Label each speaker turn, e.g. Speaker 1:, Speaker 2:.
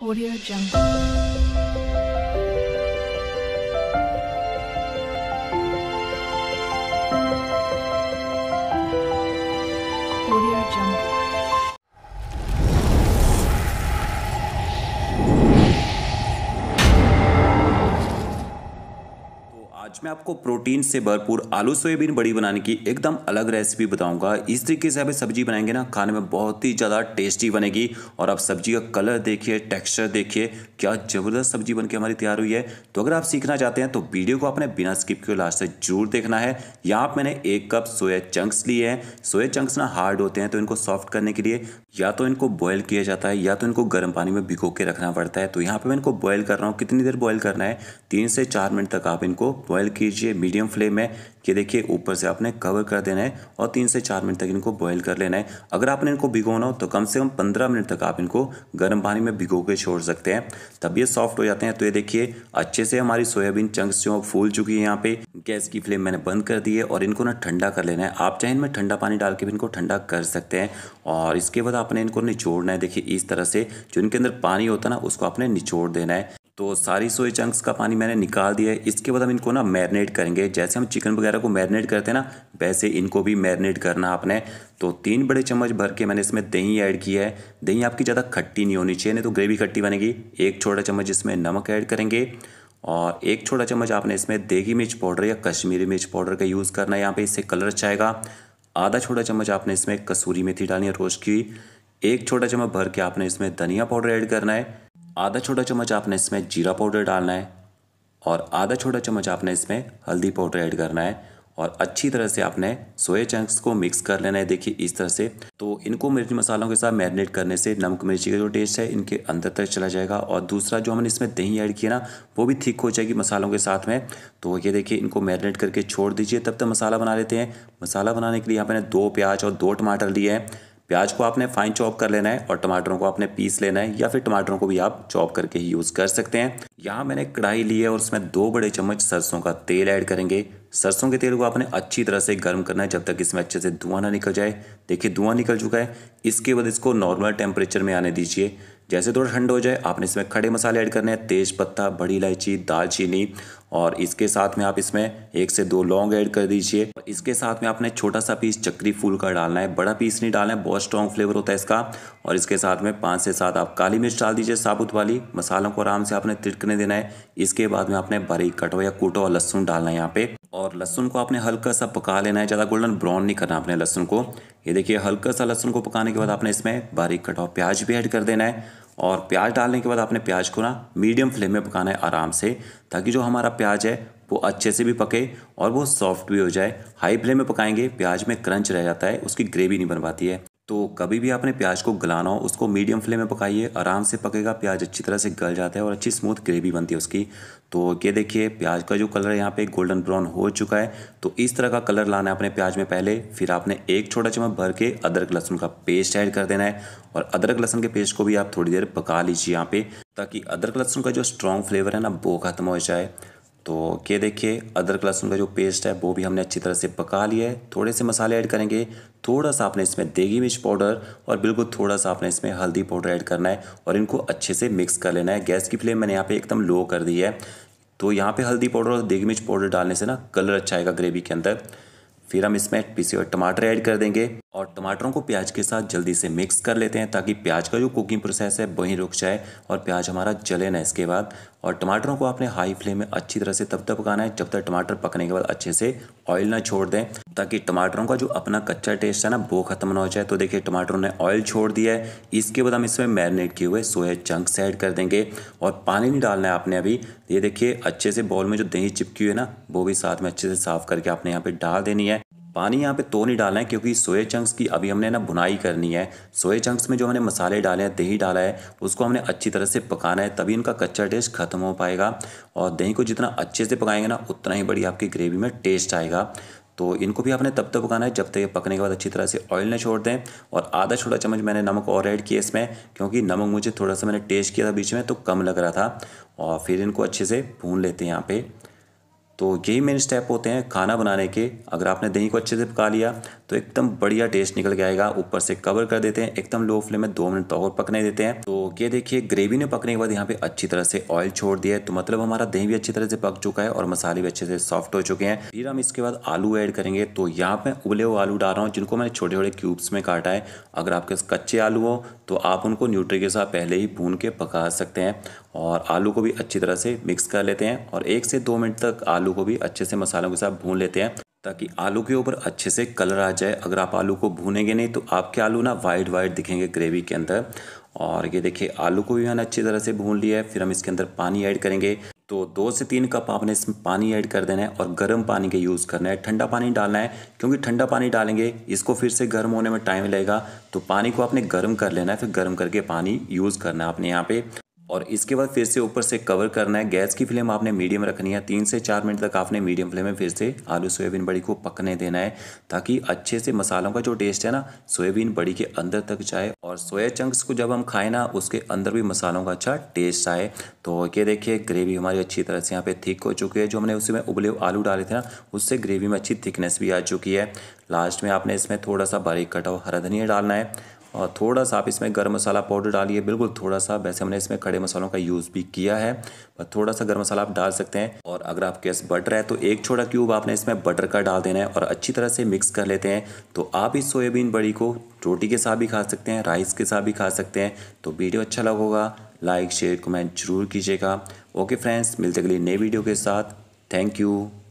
Speaker 1: Audio Jungle. मैं आपको protein से भरपूर आलू सोयाबीन बड़ी बनाने की एकदम अलग रेसिपी बताऊंगा इस तरीके से आप सब्जी बनाएंगे ना खाने में बहुत ही ज़्यादा टेस्टी बनेगी और आप सब्जी का कलर देखिए टेक्सचर देखिए क्या ज़बरदस्त सब्जी बनके हमारी तैयार हुई है तो अगर आप सीखना चाहते हैं तो वीडियो को आपने बिना स्किप के लास्ट से जरूर देखना है यहाँ मैंने एक कप सोया चंक्स लिए हैं सोया चंक्स ना हार्ड होते हैं तो इनको सॉफ्ट करने के लिए या तो इनको बॉयल किया जाता है या तो इनको गर्म पानी में भिगो के रखना पड़ता है तो यहाँ पर मैं इनको बॉयल कर रहा हूँ कितनी देर बॉयल करना है तीन से चार मिनट तक आप इनको बॉयल कीजिए मीडियम फ्लेम है ये देखिए ऊपर से आपने कवर कर देना है और तीन से चार मिनट तक इनको बॉईल कर लेना है अगर आपने इनको भिगोना हो तो कम से कम पंद्रह मिनट तक आप इनको गर्म पानी में भिगो के छोड़ सकते हैं तब ये सॉफ्ट हो जाते हैं तो ये देखिए अच्छे से हमारी सोयाबीन चंक्स जो फूल चुकी है यहाँ पे गैस की फ्लेम मैंने बंद कर दी है और इनको ना ठंडा कर लेना है आप चाहे इनमें ठंडा पानी डाल के भी इनको ठंडा कर सकते हैं और इसके बाद आपने इनको निचोड़ना है देखिए इस तरह से जो इनके अंदर पानी होता है ना उसको आपने निचोड़ देना है तो सारी सोए चंक्स का पानी मैंने निकाल दिया है इसके बाद हम इनको ना मैरिनेट करेंगे जैसे हम चिकन वगैरह को मैरिनेट करते हैं ना वैसे इनको भी मैरिनेट करना आपने तो तीन बड़े चम्मच भर के मैंने इसमें दही ऐड किया है दही आपकी ज़्यादा खट्टी नहीं होनी चाहिए नहीं तो ग्रेवी खट्टी बनेगी एक छोटा चम्मच इसमें नमक ऐड करेंगे और एक छोटा चम्मच आपने इसमें देगी मिर्च पाउडर या कश्मीरी मिर्च पाउडर का यूज़ करना है यहाँ पर इससे कलर अच्छा आएगा आधा छोटा चम्मच आपने इसमें कसूरी मेथी डालनी है रोस्ट की एक छोटा चम्मच भर के आपने इसमें धनिया पाउडर ऐड करना है आधा छोटा चम्मच आपने इसमें जीरा पाउडर डालना है और आधा छोटा चम्मच आपने इसमें हल्दी पाउडर ऐड करना है और अच्छी तरह से आपने सोया चंक्स को मिक्स कर लेना है देखिए इस तरह से तो इनको मिर्च मसालों के साथ मैरिनेट करने से नमक मिर्ची का जो टेस्ट है इनके अंदर तक चला जाएगा और दूसरा जो हमने इसमें दही ऐड किया ना वो भी थिक हो जाएगी मसालों के साथ में तो ये देखिए इनको मैरिनेट करके छोड़ दीजिए तब तक मसाला बना लेते हैं मसाला बनाने के लिए यहाँ पर दो प्याज और दो टमाटर लिए हैं प्याज को आपने फाइन चॉप कर लेना है और टमाटरों को आपने पीस लेना है या फिर टमाटरों को भी आप चॉप करके ही यूज़ कर सकते हैं यहाँ मैंने कढ़ाई ली है और उसमें दो बड़े चम्मच सरसों का तेल ऐड करेंगे सरसों के तेल को आपने अच्छी तरह से गर्म करना है जब तक इसमें अच्छे से धुआं ना निकल जाए देखिए धुआं निकल चुका है इसके बाद इसको नॉर्मल टेम्परेचर में आने दीजिए जैसे थोड़ा ठंड हो जाए आपने इसमें खड़े मसाले ऐड करने हैं तेज़ पत्ता बड़ी इलायची दालचीनी और इसके साथ में आप इसमें एक से दो लौंग ऐड कर दीजिए इसके साथ में आपने छोटा सा पीस चक्री फूल का डालना है बड़ा पीस नहीं डालना है बहुत स्ट्रॉन्ग फ्लेवर होता है इसका और इसके साथ में पांच से सात आप काली मिर्च डाल दीजिए साबुत वाली मसालों को आराम से आपने तिड़कने देना है इसके बाद में आपने बारीक कटो या कूटो और लहसुन डालना है यहाँ पे और लहसुन को आपने हल्का सा पका लेना है ज़्यादा गोल्डन ब्राउन नहीं करना आपने लहसुन को ये देखिए हल्का सा लहसुन को पकाने के बाद आपने इसमें बारीक कटो प्याज भी ऐड कर देना है और प्याज डालने के बाद आपने प्याज को ना मीडियम फ्लेम में पकाना है आराम से ताकि जो हमारा प्याज है वो अच्छे से भी पके और वो सॉफ्ट भी हो जाए हाई फ्लेम में पकाएंगे प्याज में क्रंच रह जाता है उसकी ग्रेवी नहीं बन पाती है तो कभी भी आपने प्याज को गलाना हो उसको मीडियम फ्लेम में पकाइए आराम से पकेगा प्याज अच्छी तरह से गल जाता है और अच्छी स्मूथ ग्रेवी बनती है उसकी तो ये देखिए प्याज का जो कलर है यहाँ पे गोल्डन ब्राउन हो चुका है तो इस तरह का कलर लाना है अपने प्याज में पहले फिर आपने एक छोटा चम्मच भर के अदरक लहसुन का पेस्ट ऐड कर देना है और अदरक लहसुन के पेस्ट को भी आप थोड़ी देर पका लीजिए यहाँ पे ताकि अदरक लहसुन का जो स्ट्रॉन्ग फ्लेवर है ना वो खत्म हो जाए तो ये देखिए अदरक लहसुन का जो पेस्ट है वो भी हमने अच्छी तरह से पका लिया है थोड़े से मसाले ऐड करेंगे थोड़ा सा आपने इसमें देगी मिर्च पाउडर और बिल्कुल थोड़ा सा आपने इसमें हल्दी पाउडर ऐड करना है और इनको अच्छे से मिक्स कर लेना है गैस की फ्लेम मैंने यहाँ पे एकदम लो कर दी है तो यहाँ पे हल्दी पाउडर और देगी मिर्च पाउडर डालने से ना कलर अच्छा आएगा ग्रेवी के अंदर फिर हम इसमें पीसी हुए टमाटर ऐड कर देंगे और टमाटरों को प्याज के साथ जल्दी से मिक्स कर लेते हैं ताकि प्याज का जो कुकिंग प्रोसेस है वहीं रुक जाए और प्याज हमारा जले ना इसके बाद और टमाटरों को आपने हाई फ्लेम में अच्छी तरह से तब तक पकाना है जब तक टमाटर पकने के बाद अच्छे से ऑयल ना छोड़ दें ताकि टमाटरों का जो अपना कच्चा टेस्ट है ना वो ख़त्म ना हो जाए तो देखिए टमाटरों ने ऑयल छोड़ दिया है इसके बाद हम इसमें मैरिनेट किए हुए सोया चंक्स ऐड कर देंगे और पानी नहीं डालना है आपने अभी ये देखिए अच्छे से बॉल में जो दही चिपकी हुई है ना वो भी साथ में अच्छे से साफ़ करके आपने यहाँ पर डाल देनी है पानी यहाँ पे तो नहीं डालना है क्योंकि सोए चंक्स की अभी हमने ना बुनाई करनी है सोए चंक्स में जो हमने मसाले डाले हैं दही डाला है उसको हमने अच्छी तरह से पकाना है तभी इनका कच्चा टेस्ट खत्म हो पाएगा और दही को जितना अच्छे से पकाएंगे ना उतना ही बढ़िया आपकी ग्रेवी में टेस्ट आएगा तो इनको भी आपने तब तक पकाना है जब तक ये पकने के बाद अच्छी तरह से ऑयल ना छोड़ दें और आधा छोटा चम्मच मैंने नमक और ऐड किया इसमें क्योंकि नमक मुझे थोड़ा सा मैंने टेस्ट किया था बीच में तो कम लग रहा था और फिर इनको अच्छे से भून लेते हैं यहाँ पर तो यही मेन स्टेप होते हैं खाना बनाने के अगर आपने दही को अच्छे से पका लिया तो एकदम बढ़िया टेस्ट निकल के आएगा ऊपर से कवर कर देते हैं एकदम लो फ्लेम में दो मिनट और पकने देते हैं तो ये देखिए ग्रेवी ने पकने के बाद यहाँ पे अच्छी तरह से ऑयल छोड़ दिया है तो मतलब हमारा दही भी अच्छी तरह से पक चुका है और मसाले भी अच्छे से सॉफ्ट हो चुके हैं फिर हम इसके बाद आलू ऐड करेंगे तो यहाँ पे उबले हुए आलू डाल रहा हूँ जिनको मैंने छोटे छोटे क्यूब्स में काटा है अगर आपके कच्चे आलू हो तो आप उनको न्यूट्री के साथ पहले ही भून के पका सकते हैं और आलू को भी अच्छी तरह से मिक्स कर लेते हैं और एक से दो मिनट तक आलू को भी अच्छे से मसालों के साथ भून लेते हैं ताकि आलू के ऊपर अच्छे से कलर आ जाए अगर आप आलू को भूनेंगे नहीं तो आपके आलू ना वाइट वाइट दिखेंगे ग्रेवी के अंदर और ये देखिए आलू को भी मैंने अच्छी तरह से भून लिया है फिर हम इसके अंदर पानी ऐड करेंगे तो दो से तीन कप आपने इसमें पानी ऐड कर देना है और गर्म पानी का यूज़ करना है ठंडा पानी डालना है क्योंकि ठंडा पानी डालेंगे इसको फिर से गर्म होने में टाइम लगेगा तो पानी को आपने गर्म कर लेना है फिर गर्म करके पानी यूज़ करना है आपने यहाँ पे और इसके बाद फिर से ऊपर से कवर करना है गैस की फ्लेम आपने मीडियम रखनी है तीन से चार मिनट तक आपने मीडियम फ्लेम में फिर से आलू सोयाबीन बड़ी को पकने देना है ताकि अच्छे से मसालों का जो टेस्ट है ना सोयाबीन बड़ी के अंदर तक जाए और सोया चंक्स को जब हम खाएँ ना उसके अंदर भी मसालों का अच्छा टेस्ट आए तो ये देखिए ग्रेवी हमारी अच्छी तरह से यहाँ पे थिक हो चुकी है जो हमने उसमें उबले आलू डाले थे ना उससे ग्रेवी में अच्छी थिकनेस भी आ चुकी है लास्ट में आपने इसमें थोड़ा सा बारीक कटा हुआ हरा धनिया डालना है और थोड़ा सा आप इसमें गर्म मसाला पाउडर डालिए बिल्कुल थोड़ा सा वैसे हमने इसमें खड़े मसालों का यूज़ भी किया है पर थोड़ा सा गर्म मसाला आप डाल सकते हैं और अगर आपके पास बटर है तो एक छोटा क्यूब आपने इसमें बटर का डाल देना है और अच्छी तरह से मिक्स कर लेते हैं तो आप इस सोयाबीन बड़ी को रोटी के साथ भी खा सकते हैं राइस के साथ भी खा सकते हैं तो वीडियो अच्छा लगेगा लाइक शेयर कमेंट जरूर कीजिएगा ओके फ्रेंड्स मिलते अगली नई वीडियो के साथ थैंक यू